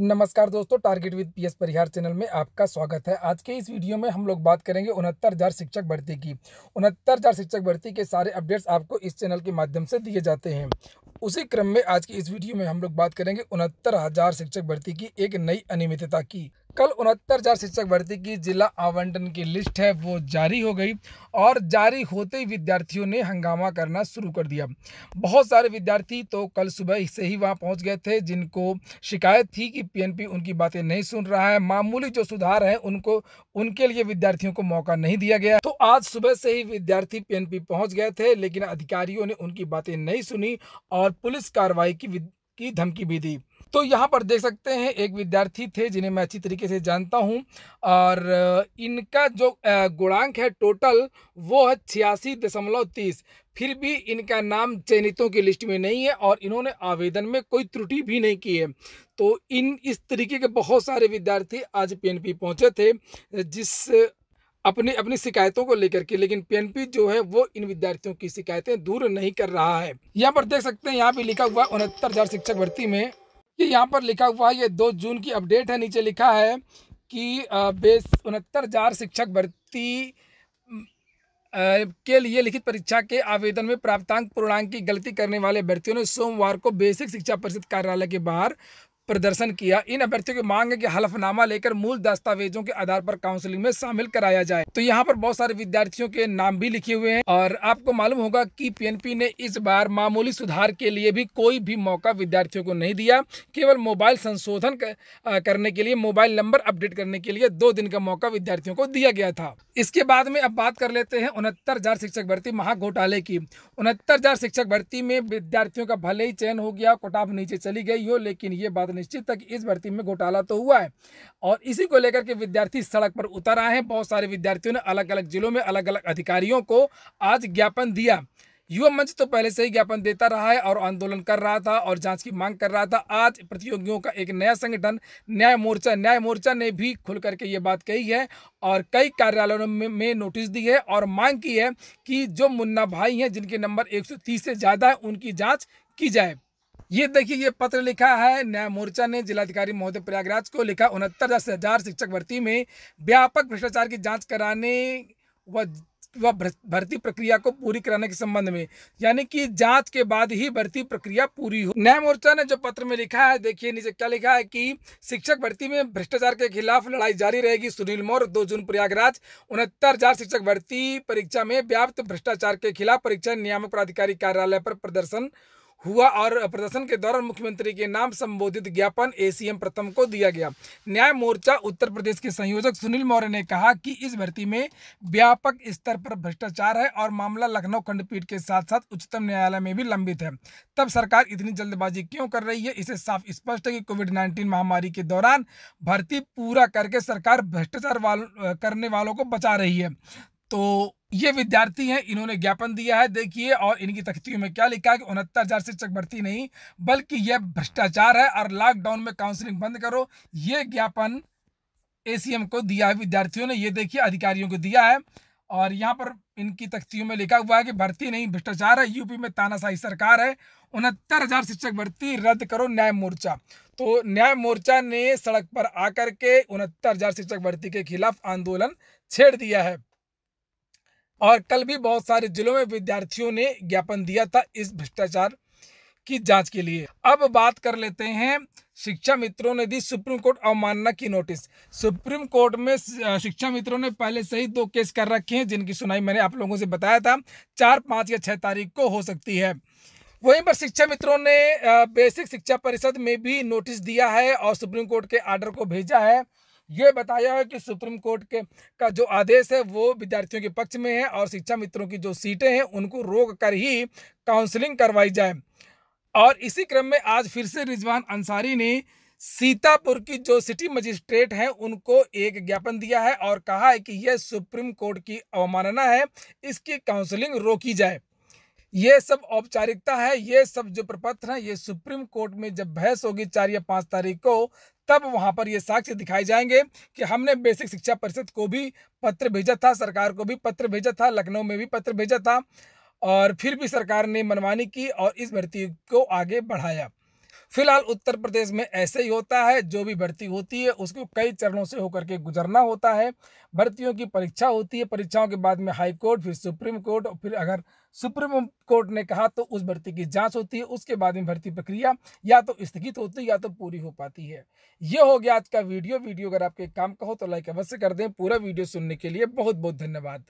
नमस्कार दोस्तों target with PS Parihar channel में आपका स्वागत है आज के इस वीडियो में हम लोग बात करेंगे उनहत्तर हज़ार शिक्षक भर्ती की उनहत्तर हज़ार शिक्षक भर्ती के सारे अपडेट्स आपको इस चैनल के माध्यम से दिए जाते हैं उसी क्रम में आज की इस वीडियो में हम लोग बात करेंगे उनहत्तर हज़ार शिक्षक भर्ती की एक नई अनियमितता की कल उनहत्तर हजार शिक्षक भर्ती की जिला आवंटन की लिस्ट है वो जारी हो गई और जारी होते ही विद्यार्थियों ने हंगामा करना शुरू कर दिया बहुत सारे विद्यार्थी तो कल सुबह से ही वहाँ पहुँच गए थे जिनको शिकायत थी कि पीएनपी उनकी बातें नहीं सुन रहा है मामूली जो सुधार हैं उनको उनके लिए विद्यार्थियों को मौका नहीं दिया गया तो आज सुबह से ही विद्यार्थी पी पहुंच गए थे लेकिन अधिकारियों ने उनकी बातें नहीं सुनी और पुलिस कार्रवाई की की धमकी भी दी तो यहाँ पर देख सकते हैं एक विद्यार्थी थे जिन्हें मैं अच्छी तरीके से जानता हूँ और इनका जो गुणांक है टोटल वो है छियासी दशमलव तीस फिर भी इनका नाम चयनितों की लिस्ट में नहीं है और इन्होंने आवेदन में कोई त्रुटि भी नहीं की है तो इन इस तरीके के बहुत सारे विद्यार्थी आज पीएनपी पहुंचे थे जिस अपनी अपनी शिकायतों को लेकर के लेकिन पीएनपी जो है वो इन विद्यार्थियों की शिकायतें दूर नहीं कर रहा है यहाँ पर देख सकते हैं यहाँ भी लिखा हुआ उनहत्तर शिक्षक भर्ती में ये यहाँ पर लिखा हुआ है ये दो जून की अपडेट है नीचे लिखा है कि बेस उनहत्तर हजार शिक्षक भर्ती के लिए लिखित परीक्षा के आवेदन में प्राप्तांक पूर्णांक की गलती करने वाले अभ्यर्थियों ने सोमवार को बेसिक शिक्षा परिषद कार्यालय के बाहर प्रदर्शन किया इन अभ्यर्थियों की मांग है कि हलफनामा लेकर मूल दस्तावेजों के आधार पर काउंसलिंग में शामिल कराया जाए तो यहाँ पर बहुत सारे विद्यार्थियों के नाम भी लिखे हुए हैं और आपको मालूम होगा कि पीएनपी ने इस बार मामूली सुधार के लिए भी कोई भी मौका विद्यार्थियों को नहीं दिया केवल मोबाइल संशोधन करने के लिए मोबाइल नंबर अपडेट करने के लिए दो दिन का मौका विद्यार्थियों को दिया गया था इसके बाद में अब बात कर लेते हैं उनहत्तर हजार शिक्षक भर्ती महाघोटाले की उनहत्तर हजार शिक्षक भर्ती में विद्यार्थियों का भले ही चयन हो गया कोटाफ नीचे चली गई हो लेकिन ये बात निश्चित कि इस भर्ती में घोटाला तो हुआ है और इसी को लेकर के विद्यार्थी सड़क पर उतर आए हैं बहुत सारे विद्यार्थियों ने अलग अलग जिलों में अलग अलग अधिकारियों को आज ज्ञापन दिया युवा मंच तो पहले से ही ज्ञापन देता रहा है और आंदोलन कर रहा था और जांच की मांग कर रहा था आज प्रतियोगियों का एक नया संगठन न्याय मोर्चा न्याय मोर्चा ने भी खुल करके ये बात कही है और कई कार्यालयों में, में नोटिस दी है और मांग की है कि जो मुन्ना भाई हैं जिनके नंबर 130 से ज़्यादा है उनकी जाँच की जाए ये देखिए ये पत्र लिखा है न्याय मोर्चा ने जिलाधिकारी महोदय प्रयागराज को लिखा उनहत्तर दस हजार शिक्षक भर्ती में व्यापक भ्रष्टाचार की जांच कराने व व भर्ती प्रक्रिया को पूरी कराने के संबंध में यानी कि जांच के बाद ही भर्ती प्रक्रिया पूरी हो न्याय मोर्चा ने जो पत्र में लिखा है देखिए नीचे क्या लिखा है कि शिक्षक भर्ती में भ्रष्टाचार के खिलाफ लड़ाई जारी रहेगी सुनील मौर्य दो जून प्रयागराज उनहत्तर हजार शिक्षक भर्ती परीक्षा में व्याप्त भ्रष्टाचार के खिलाफ परीक्षा नियामक प्राधिकारी कार्यालय पर प्रदर्शन हुआ और प्रदर्शन के दौरान मुख्यमंत्री के नाम संबोधित ज्ञापन एसीएम प्रथम को दिया गया न्याय मोर्चा उत्तर प्रदेश के संयोजक सुनील मौर्य ने कहा कि इस भर्ती में व्यापक स्तर पर भ्रष्टाचार है और मामला लखनऊ खंडपीठ के साथ साथ उच्चतम न्यायालय में भी लंबित है तब सरकार इतनी जल्दबाजी क्यों कर रही है इसे साफ स्पष्ट है कि कोविड नाइन्टीन महामारी के दौरान भर्ती पूरा करके सरकार भ्रष्टाचार वाल करने वालों को बचा रही है तो ये विद्यार्थी हैं इन्होंने ज्ञापन दिया है देखिए और इनकी तख्तियों में क्या लिखा है कि उनहत्तर हज़ार शिक्षक भर्ती नहीं बल्कि यह भ्रष्टाचार है और लॉकडाउन में काउंसलिंग बंद करो ये ज्ञापन एसीएम को दिया है विद्यार्थियों ने ये देखिए अधिकारियों को दिया है और यहाँ पर इनकी तख्तियों में लिखा हुआ है कि भर्ती नहीं भ्रष्टाचार है यूपी में तानाशाही सरकार है उनहत्तर हज़ार शिक्षक भर्ती रद्द करो न्याय मोर्चा तो न्याय मोर्चा ने सड़क पर आकर के उनहत्तर हज़ार शिक्षक भर्ती के खिलाफ आंदोलन छेड़ दिया है और कल भी बहुत सारे जिलों में विद्यार्थियों ने ज्ञापन दिया था इस भ्रष्टाचार की जांच के लिए अब बात कर लेते हैं शिक्षा मित्रों ने दी सुप्रीम कोर्ट अवमानना की नोटिस सुप्रीम कोर्ट में शिक्षा मित्रों ने पहले से ही दो केस कर रखे हैं जिनकी सुनाई मैंने आप लोगों से बताया था चार पाँच या छः तारीख को हो सकती है वहीं पर शिक्षा मित्रों ने बेसिक शिक्षा परिषद में भी नोटिस दिया है और सुप्रीम कोर्ट के आर्डर को भेजा है ये बताया है कि सुप्रीम कोर्ट के का जो आदेश है वो विद्यार्थियों के पक्ष में है और शिक्षा मित्रों की जो सीटें हैं उनको रोक कर ही काउंसलिंग करवाई जाए और इसी क्रम में आज फिर से रिजवान अंसारी ने सीतापुर की जो सिटी मजिस्ट्रेट हैं उनको एक ज्ञापन दिया है और कहा है कि यह सुप्रीम कोर्ट की अवमानना है इसकी काउंसलिंग रोकी जाए ये सब औपचारिकता है ये सब जो प्रपत्र है ये सुप्रीम कोर्ट में जब बहस होगी चार या पाँच तारीख को तब वहाँ पर ये साक्ष्य दिखाए जाएंगे कि हमने बेसिक शिक्षा परिषद को भी पत्र भेजा था सरकार को भी पत्र भेजा था लखनऊ में भी पत्र भेजा था और फिर भी सरकार ने मनमानी की और इस भर्ती को आगे बढ़ाया फिलहाल उत्तर प्रदेश में ऐसे ही होता है जो भी भर्ती होती है उसको कई चरणों से होकर के गुजरना होता है भर्तियों की परीक्षा होती है परीक्षाओं के बाद में हाई कोर्ट फिर सुप्रीम कोर्ट और फिर अगर सुप्रीम कोर्ट ने कहा तो उस भर्ती की जांच होती है उसके बाद में भर्ती प्रक्रिया या तो स्थगित होती है या तो पूरी हो पाती है ये हो गया आज का वीडियो वीडियो अगर आपके काम का हो तो लाइक अवश्य कर दें पूरा वीडियो सुनने के लिए बहुत बहुत धन्यवाद